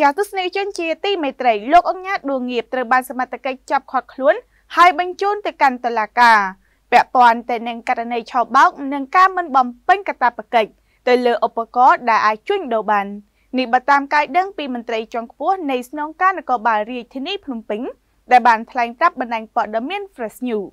ចាស់ទស្សនិកជនជាទីមេត្រីលោកអង្គាដួងងៀបត្រូវបានសមត្ថកិច្ចចាប់ឃាត់ខ្លួន ហើយបញ្ជូនទៅកាន់តុលាការពាក់ព័ន្ធទៅនឹងករណីឆោបោកនិងការមិនបំពេញកាតព្វកិច្ចទៅលើឧបករណ៍ដែលអាចជួញដូរបាននេះបើតាមការដឹងពីមន្ត្រីជាន់ខ្ពស់នៃស្នងការនគរបាលរាជធានីភ្នំពេញដែលបានថ្លែងប្រាប់បណ្ដាញព័ត៌មាន Fresh News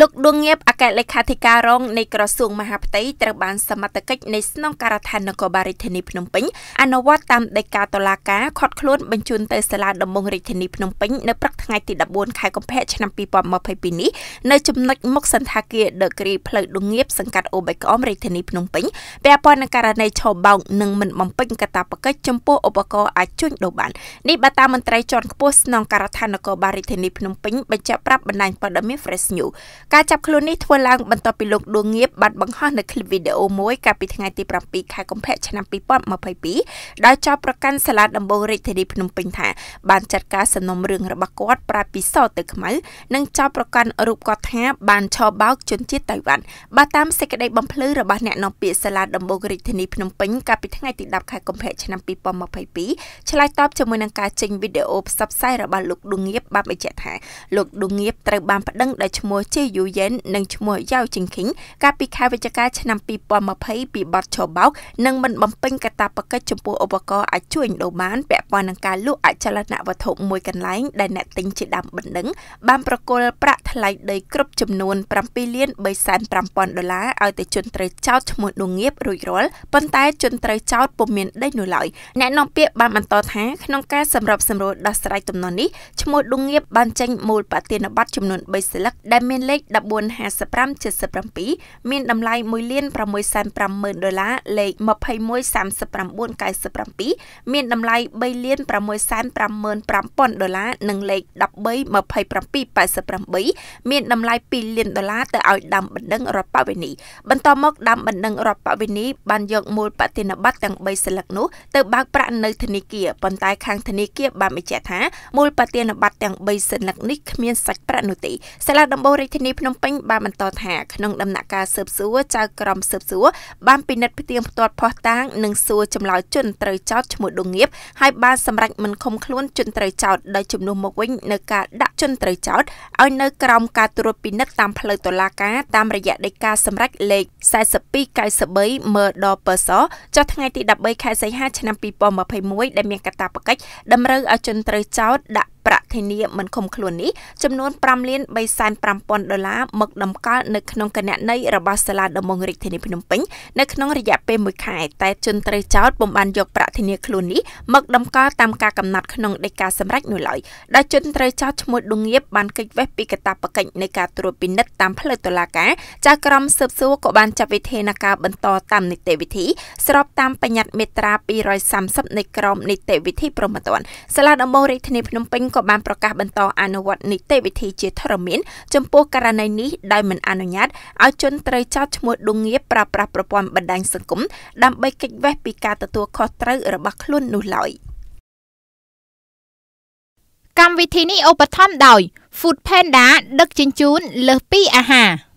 លោកដួងងៀបអគ្គលេខាធិការរងនៃក្រសួងមហាផ្ទៃត្រូវបានសមត្ថកិច្ចនៃស្នងការដ្ឋាននគរបាលរាជធានីភ្នំពេញអនុវត្តតាមដីកាតុលាការខាត់ខ្លួនបញ្ជូនទៅសាលាដំបងរាជធានីភ្នំពេញនៅព្រឹកថ្ងៃទី14ខែកុម្ភៈឆ្នាំ2022នេះនៅចំណុចមុខសន្តាគារ The Grey ផ្លូវដួងងៀបសង្កាត់អូបៃក្អមរាជធានីភ្នំពេញពាក់ព័ន្ធនឹងករណីឆោបោកនិងមិនបំពេញកាតព្វកិច្ចចំពោះឧបករណ៍អាចជួញដូរបាននេះបើតាមមន្ត្រីជាន់ខ្ពស់ស្នងការដ្ឋាននគរបាលរាជធានីភ្នំពេញបញ្ជាក់ប្រាប់បណ្ដាញព័ត៌មាន Fresh News ការចាប់ខ្លួននេះធ្វើឡើងបន្ទាប់ពីលោកដួងងៀបបានបង្ហោះនៅឃ្លីបវីដេអូមួយកាលពីថ្ងៃទី7ខែកុម្ភៈឆ្នាំ2022ដោយចោទប្រកាន់សាលាដំបងរាជធានីភ្នំពេញថាបានចាត់ការសំណុំរឿងរបស់គាត់ប្រាពីសទៅខ្មៅនិងចោទប្រកាន់រូបគាត់ថាបានឆោបោកជនជាតិតៃវ៉ាន់បើតាមសេចក្តីបំភ្លឺរបស់អ្នកនាំពាក្យសាលាដំបងរាជធានីភ្នំពេញកាលពីថ្ងៃទី10ខែកុម្ភៈឆ្នាំ2022ឆ្លើយតបជាមួយនឹងការចេញវីដេអូផ្សព្វផ្សាយរបស់លោកដួងងៀបបានបញ្ជាក់ថាលោកដួងងៀបត្រូវបានប្តឹងដោយឈ្មោះជេ Lee Yuyen និងឈ្មោះ Yao Jingqing កាលពីខែវិច្ឆិកាឆ្នាំ2020ពីបទឆបោកនិងមិនបំពេញកាតព្វកិច្ចចំពោះឧបករណ៍អាចជួយដូរបានពាក់ព័ន្ធនឹងការលក់អចលនវត្ថុមួយកន្លែងដែលអ្នកទិញជាដើមបណ្ដឹងបានប្រគល់ប្រាក់ថ្លៃដីគ្រប់ចំនួន7លាន350,000ដុល្លារឲ្យទៅជនត្រូវចោទឈ្មោះដងងៀបរួចរាល់ប៉ុន្តែជនត្រូវចោទពុំមានដីនោះឡើយអ្នកនាំពាក្យបានបន្តថាក្នុងការសម្របសម្រួលដោះស្រាយទំនាស់នេះឈ្មោះដងងៀបបានចេញមូលបទានប័ត្រចំនួន3ស្លឹកដែលមានលេខលេខ145577មាន តម្លៃ1លាន650,000ដុល្លារលេខ213997មានតម្លៃ3លាន655,000ដុល្លារនិងលេខ132788មានតម្លៃ2លានដុល្លារទៅឲ្យដាំបណ្ដឹងរដ្ឋបវេនីបន្តមកដាំបណ្ដឹងរដ្ឋបវេនីបានយកមូលបតិណបត្តិទាំង3ស្លឹកនោះទៅបើកប្រាក់នៅធនាគារប៉ុន្តែ ខាងធនាគារបានបញ្ជាក់ថាមូលបតិណបត្តិទាំង3ស្លឹកនេះគ្មានសាច់ប្រាក់នោះទេសាលាដំបូងរាជធានីនីភ្នំពេញបានបន្តថាក្នុងដំណាក់កាលស៊ើបសួរចៅក្រមស៊ើបសួរបានពិនិត្យផ្ទៀងផ្ទាត់ផោះតាងនិងសួរចម្លើយជនត្រូវចោទឈ្មោះដងងៀបហើយបានសម្រេចមិនឃុំខ្លួនជនត្រូវចោទដោយជំនួសមកវិញ នៅការដាក់ជនត្រូវចោទឲ្យ នៅក្រោមការត្រួតពិនិត្យតាមផ្លូវតុលាការតាមរយៈដីកាសម្រេចលេខ4293មើដពសចុះថ្ងៃទី13ខែសីហាឆ្នាំ2021ដែលមានកតាបកិច្ចតម្រូវឲ្យជនត្រូវចោទដាក់ប្រាក់ធានាមិនឃុំខ្លួននេះចំនួន5លាន350,000ដុល្លារមកតម្កល់នៅក្នុងគណនីរបស់សាលាដំបងរាជធានីភ្នំពេញនៅក្នុងរយៈពេល1ខែតែជនត្រីចោតពុំបានយកប្រាក់ធានាខ្លួននេះមកតម្កល់តាមការកំណត់ក្នុងដីកាសម្រេចនោះឡើយដែលជនត្រីចោតឈ្មោះដងៀបបានកិច្ចវេះពីកាតព្វកិច្ចនៃការត្រួតពិនិត្យតាមផ្លូវតុលាការចៅក្រមស៊ើបសួរក៏បានចាត់វិធានការបន្តតាមនីតិវិធីស្របតាមបញ្ញត្តិមេត្រា230នៃក្រមនីតិវិធីប្រមត្តនសាលាដំបងរាជធានីភ្នំពេញក៏បានប្រកាសបន្តអនុវត្តនីតិវិធីជាធរមានចំពោះករណីនេះដោយមិនអនុញ្ញាតឲ្យជនត្រូវចោទឈ្មោះដងងារប្រើប្រាស់ប្រព័ន្ធបណ្ដាញសង្គមដើម្បីគេចវេះពីការទទួលខុសត្រូវរបស់ខ្លួននោះឡើយ។កម្មវិធីនេះឧបត្ថម្ភដោយ Food Panda ដឹកជញ្ជូនលើសពីអាហារ។